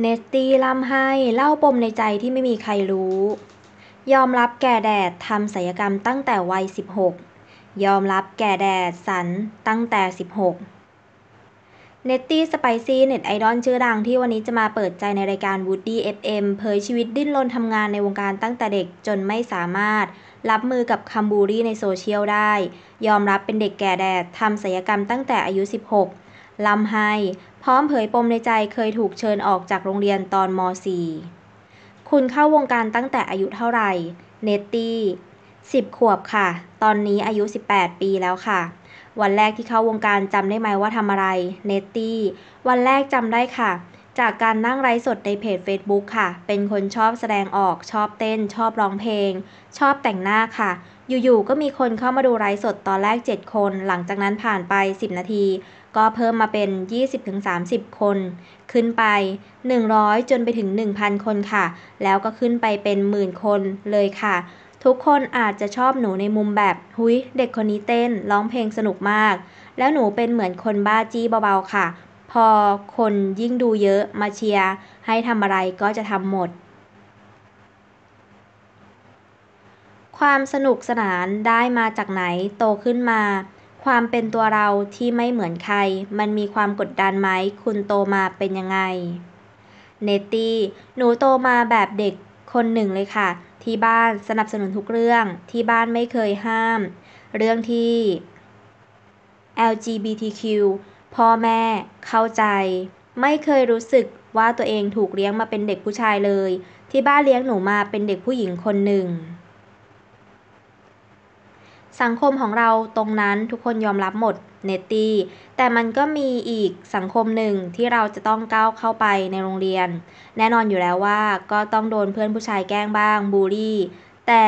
เนสตี้ร่ำไห้ เล่าปมในใจที่ไม่มีใครรู้ ยอมรับแก่แดดทำศัลยกรรมตั้งแต่วัย16ยอมรับแก่แดด สัน ตั้งแต่ 16เนตตี้สไปซี่เน็ตไอดอลชื่อดัง ที่วันนี้จะมาเปิดใจในรายการ Woody FM เผยชีวิตดิ้นรนทำงานในวงการตั้งแต่เด็กจนไม่สามารถรับมือกับคัมบูรี่ในโซเชียลได้ ยอมรับเป็นเด็กแก่แดดทำศัลยกรรมตั้งแต่อายุ 16ลำไฮพร้อมเผยปมในใจเคยถูกเชิญออกจากโรงเรียนตอนม .4 คุณเข้าวงการตั้งแต่อายุเท่าไหร่เนตตี้สิบขวบค่ะ ตอนนี้อายุ 18 ปีแล้วค่ะ วันแรกที่เข้าวงการจำได้ไหมว่าทำอะไร เนตตี้ วันแรกจำได้ค่ะ จากการนั่งไลฟ์สดในเพจ Facebook ค่ะ เป็นคนชอบแสดงออกชอบเต้น ชอบร้องเพลง ชอบแต่งหน้าค่ะ อยู่ๆก็มีคนเข้ามาดูไลฟ์สดตอนแรก 7 คน หลังจากนั้นผ่านไป 10 นาทีก็เพิ่มมาเป็น 20-30 คน ขึ้นไป 100 จนไปถึง 1,000 คนค่ะ แล้วก็ขึ้นไปเป็นหมื่นคนเลยค่ะ ทุกคนอาจจะชอบหนูในมุมแบบ หุยเด็กคนนี้เต้นร้องเพลงสนุกมาก แล้วหนูเป็นเหมือนคนบ้าจี้เบาๆค่ะ พอคนยิ่งดูเยอะมาเชียร์ให้ทำอะไรก็จะทำหมด ความสนุกสนานได้มาจากไหนโตขึ้นมาความเป็นตัวเราที่ไม่เหมือนใคร มันมีความกดดันไหมคุณโตมาเป็นยังไงเนตี้หนูโตมาแบบเด็กคนหนึ่งเลยค่ะ ที่บ้านสนับสนุนทุกเรื่อง ที่บ้านไม่เคยห้าม เรื่องที่ LGBTQ พ่อแม่เข้าใจไม่เคยรู้สึกว่าตัวเองถูกเลี้ยงมาเป็นเด็กผู้ชายเลย ที่บ้านเลี้ยงหนูมาเป็นเด็กผู้หญิงคนหนึ่งสังคมของเราตรงนั้นทุกคนยอมรับหมดเนตตี้แต่มันก็มีอีกสังคมหนึ่งที่เราจะต้องก้าวเข้าไปในโรงเรียน แน่นอนอยู่แล้วว่าก็ต้องโดนเพื่อนผู้ชายแกล้งบ้างบูลลี่ แต่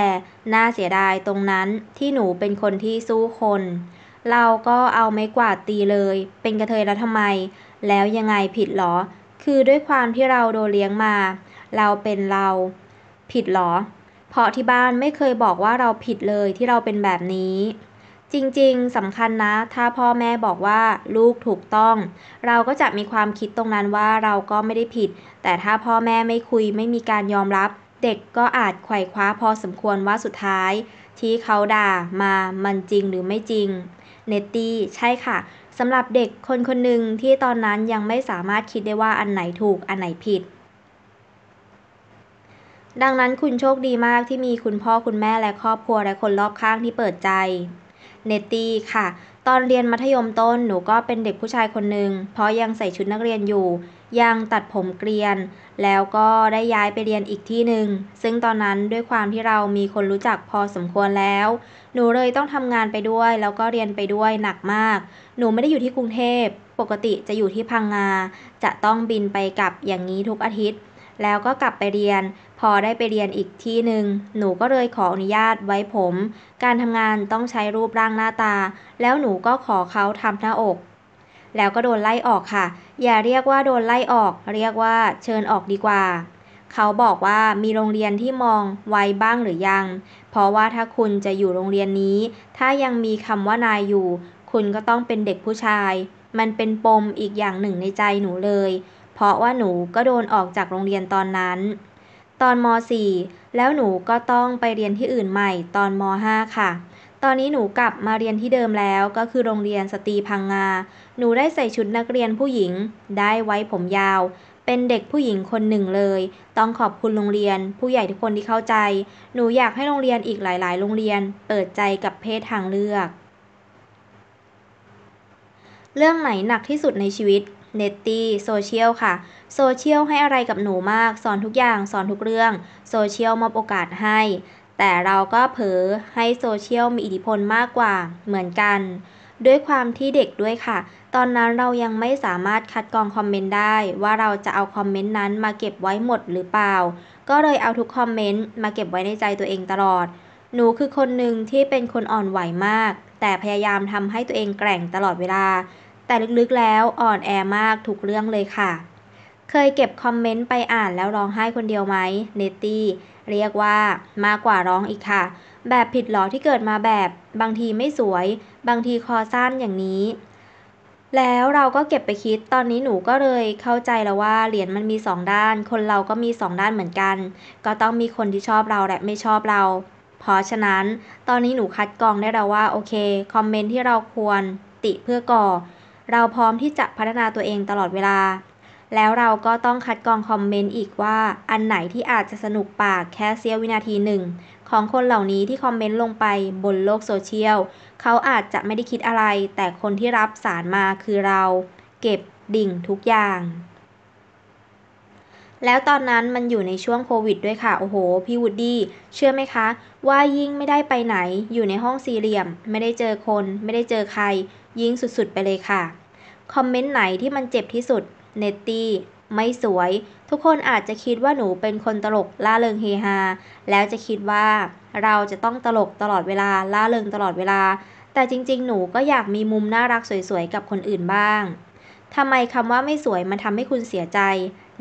น่าเสียดายตรงนั้นที่หนูเป็นคนที่สู้คน เราก็เอาไม้กวาดตีเลย เป็นกระเทยแล้วทำไม แล้วยังไงผิดหรอ คือด้วยความที่เราโดนเลี้ยงมา เราเป็นเราผิดหรอราะที่บ้านไม่เคยบอกว่าเราผิดเลยที่เราเป็นแบบนี้ จริงๆสำคัญนะถ้าพ่อแม่บอกว่าลูกถูกต้อง เราก็จะมีความคิดตรงนั้นว่าเราก็ไม่ได้ผิด แต่ถ้าพ่อแม่ไม่คุยไม่มีการยอมรับ เด็กก็อาจไขว่คว้าพอสมควรว่าสุดท้าย ที่เขาด่ามามันจริงหรือไม่จริงเนตตี้ใช่ค่ะสำหรับเด็กคนคนหนึ่งที่ตอนนั้นยังไม่สามารถคิดได้ว่าอันไหนถูกอันไหนผิดดังนั้นคุณโชคดีมากที่มีคุณพ่อคุณแม่และครอบครัวและคนรอบข้างที่เปิดใจ เนตตี้ค่ะตอนเรียนมัธยมต้นหนูก็เป็นเด็กผู้ชายคนหนึ่งเพราะยังใส่ชุดนักเรียนอยู่ ยังตัดผมเกลียน แล้วก็ได้ย้ายไปเรียนอีกที่หนึ่งซึ่งตอนนั้นด้วยความที่เรามีคนรู้จักพอสมควรแล้ว หนูเลยต้องทำงานไปด้วยแล้วก็เรียนไปด้วยหนักมาก หนูไม่ได้อยู่ที่กรุงเทพปกติจะอยู่ที่พังงาจะต้องบินไปกลับอย่างนี้ทุกอาทิตย์แล้วก็กลับไปเรียน พอได้ไปเรียนอีกที่หนึ่งหนูก็เลยขออนุญาตไว้ผม การทำงานต้องใช้รูปร่างหน้าตา แล้วหนูก็ขอเขาทำหน้าอก แล้วก็โดนไล่ออกค่ะ อย่าเรียกว่าโดนไล่ออก เรียกว่าเชิญออกดีกว่า เขาบอกว่ามีโรงเรียนที่มอง ไว้บ้างหรือยัง เพราะว่าถ้าคุณจะอยู่โรงเรียนนี้ ถ้ายังมีคำว่านายอยู่ คุณก็ต้องเป็นเด็กผู้ชาย มันเป็นปมอีกอย่างหนึ่งในใจหนูเลยเพราะว่าหนูก็โดนออกจากโรงเรียนตอนนั้น ตอนม .4 แล้วหนูก็ต้องไปเรียนที่อื่นใหม่ตอนม .5 ค่ะ ตอนนี้หนูกลับมาเรียนที่เดิมแล้วก็คือโรงเรียนสตรีพังงา หนูได้ใส่ชุดนักเรียนผู้หญิง ได้ไว้ผมยาว เป็นเด็กผู้หญิงคนหนึ่งเลย ต้องขอบคุณโรงเรียน ผู้ใหญ่ทุกคนที่เข้าใจ หนูอยากให้โรงเรียนอีกหลาย ๆ โรงเรียนเปิดใจกับเพศทางเลือก เรื่องไหนหนักที่สุดในชีวิตเนตตี้โซเชียลค่ะโซเชียลให้อะไรกับหนูมาก สอนทุกอย่างสอนทุกเรื่องโซเชียลมอบโอกาสให้ แต่เราก็เผลอให้โซเชียลมีอิทธิพลมากกว่าเหมือนกัน ด้วยความที่เด็กด้วยค่ะ ตอนนั้นเรายังไม่สามารถคัดกรองคอมเมนต์ได้ ว่าเราจะเอาคอมเมนต์นั้นมาเก็บไว้หมดหรือเปล่า ก็เลย เอาทุกคอมเมนต์มาเก็บไว้ในใจตัวเองตลอด หนูคือคนหนึ่งที่เป็นคนอ่อนไหวมาก แต่พยายามทำให้ตัวเองแกร่งตลอดเวลาแต่ลึกๆ แล้วอ่อนแอมากทุกเรื่องเลยค่ะ เคยเก็บคอมเมนต์ไปอ่านแล้วร้องไห้คนเดียวไหมเนตตี้เรียกว่ามากกว่าร้องอีกค่ะ แบบผิดหรอที่เกิดมาแบบบางทีไม่สวย บางทีคอสั้นอย่างนี้ แล้วเราก็เก็บไปคิด ตอนนี้หนูก็เลยเข้าใจแล้วว่า เหรียญมันมีสองด้าน คนเราก็มีสองด้านเหมือนกัน ก็ต้องมีคนที่ชอบเราและไม่ชอบเรา เพราะฉะนั้น ตอนนี้หนูคัดกรองได้แล้วว่าโอเคคอมเมนต์ที่เราควร ติเพื่อก่อเราพร้อมที่จะพัฒนาตัวเองตลอดเวลา แล้วเราก็ต้องคัดกรองคอมเมนต์อีกว่า อันไหนที่อาจจะสนุกปากแค่เสี้ยววินาทีหนึ่งของคนเหล่านี้ที่คอมเมนต์ลงไปบนโลกโซเชียลเขาอาจจะไม่ได้คิดอะไร แต่คนที่รับสารมาคือเรา เก็บดิ่งทุกอย่าง แล้วตอนนั้นมันอยู่ในช่วงโควิดด้วยค่ะ โอ้โหพี่วูดดี้เชื่อไหมคะ ว่ายิ่งไม่ได้ไปไหนอยู่ในห้องสี่เหลี่ยม ไม่ได้เจอคน ไม่ได้เจอใครยิงสุดๆไปเลยค่ะ คอมเมนต์ไหนที่มันเจ็บที่สุด เนตตี้ไม่สวย ทุกคนอาจจะคิดว่าหนูเป็นคนตลกล่าเริงเฮฮา แล้วจะคิดว่าเราจะต้องตลกตลอดเวลาล่าเริงตลอดเวลา แต่จริง ๆ หนูก็อยากมีมุมน่ารักสวย ๆ กับคนอื่นบ้าง ทำไมคำว่าไม่สวยมันทำให้คุณเสียใจ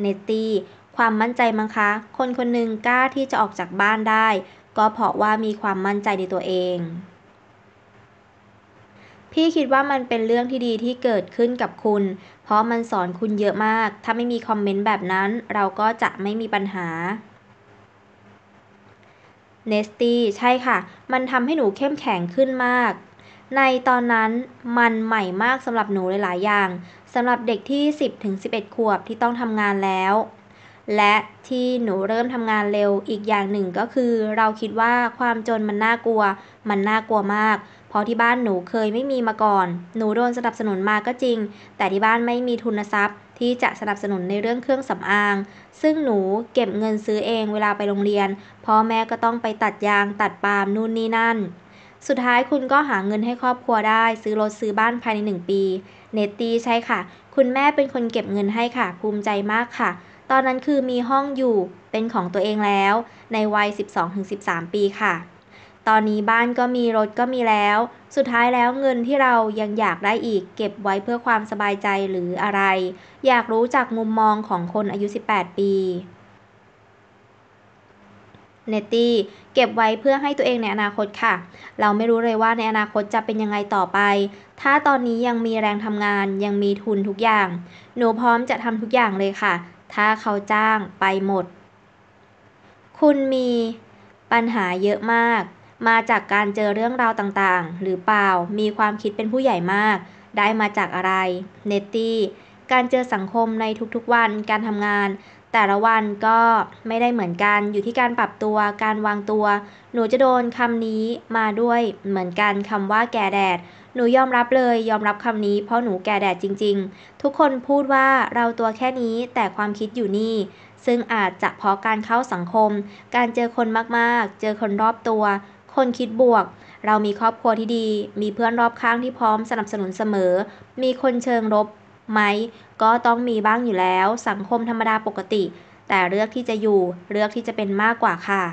เนตตี้ความมั่นใจมั้งคะ คนคนหนึ่งกล้าที่จะออกจากบ้านได้ ก็เพราะว่ามีความมั่นใจในตัวเองพี่คิดว่ามันเป็นเรื่องที่ดีที่เกิดขึ้นกับคุณ เพราะมันสอนคุณเยอะมาก ถ้าไม่มีคอมเมนต์แบบนั้นเราก็จะไม่มีปัญหา เนสตี้ใช่ค่ะ มันทำให้หนูเข้มแข็งขึ้นมาก ในตอนนั้นมันใหม่มากสำหรับหนูหลายๆ อย่าง สำหรับเด็กที่ 10-11 ขวบที่ต้องทำงานแล้วและที่หนูเริ่มทำงานเร็วอีกอย่างหนึ่งก็คือ เราคิดว่าความจนมันน่ากลัว มันน่ากลัวมาก เพราะที่บ้านหนูเคยไม่มีมาก่อน หนูโดนสนับสนุนมาก็จริง แต่ที่บ้านไม่มีทุนทรัพย์ ที่จะสนับสนุนในเรื่องเครื่องสำอาง ซึ่งหนูเก็บเงินซื้อเองเวลาไปโรงเรียนพ่อแม่ก็ต้องไปตัดยาง ตัดปาล์มนู่นนี่นั่น สุดท้ายคุณก็หาเงินให้ครอบครัวได้ ซื้อรถซื้อบ้านภายใน 1 ปี เนตตี้ใช่ค่ะ คุณแม่เป็นคนเก็บเงินให้ค่ะภูมิใจมากค่ะตอนนั้นคือมีห้องอยู่เป็นของตัวเองแล้วในวัย 12-13 ปีค่ะ ตอนนี้บ้านก็มีรถก็มีแล้ว สุดท้ายแล้วเงินที่เรายังอยากได้อีก เก็บไว้เพื่อความสบายใจหรืออะไร อยากรู้จากมุมมองของคนอายุ 18 ปี เนตตี้เก็บไว้เพื่อให้ตัวเองในอนาคตค่ะ เราไม่รู้เลยว่าในอนาคตจะเป็นยังไงต่อไป ถ้าตอนนี้ยังมีแรงทำงานยังมีทุนทุกอย่าง หนูพร้อมจะทำทุกอย่างเลยค่ะถ้าเขาจ้างไปหมด คุณมีปัญหาเยอะมาก มาจากการเจอเรื่องราวต่างๆ หรือเปล่า มีความคิดเป็นผู้ใหญ่มาก ได้มาจากอะไร เนตตี้ การเจอสังคมในทุกๆวันการทำงาน แต่ละวันก็ไม่ได้เหมือนกัน อยู่ที่การปรับตัวการวางตัว หนูจะโดนคำนี้มาด้วยเหมือนกันคำว่าแก่แดดหนูยอมรับเลย ยอมรับคำนี้เพราะหนูแก่แดดจริงๆ ทุกคนพูดว่าเราตัวแค่นี้แต่ความคิดอยู่นี่ ซึ่งอาจจะเพราะการเข้าสังคม การเจอคนมากๆ เจอคนรอบตัว คนคิดบวก เรามีครอบครัวที่ดี มีเพื่อนรอบข้างที่พร้อมสนับสนุนเสมอ มีคนเชิงลบไหมก็ต้องมีบ้างอยู่แล้วสังคมธรรมดาปกติ แต่เลือกที่จะอยู่เลือกที่จะเป็นมากกว่าค่ะ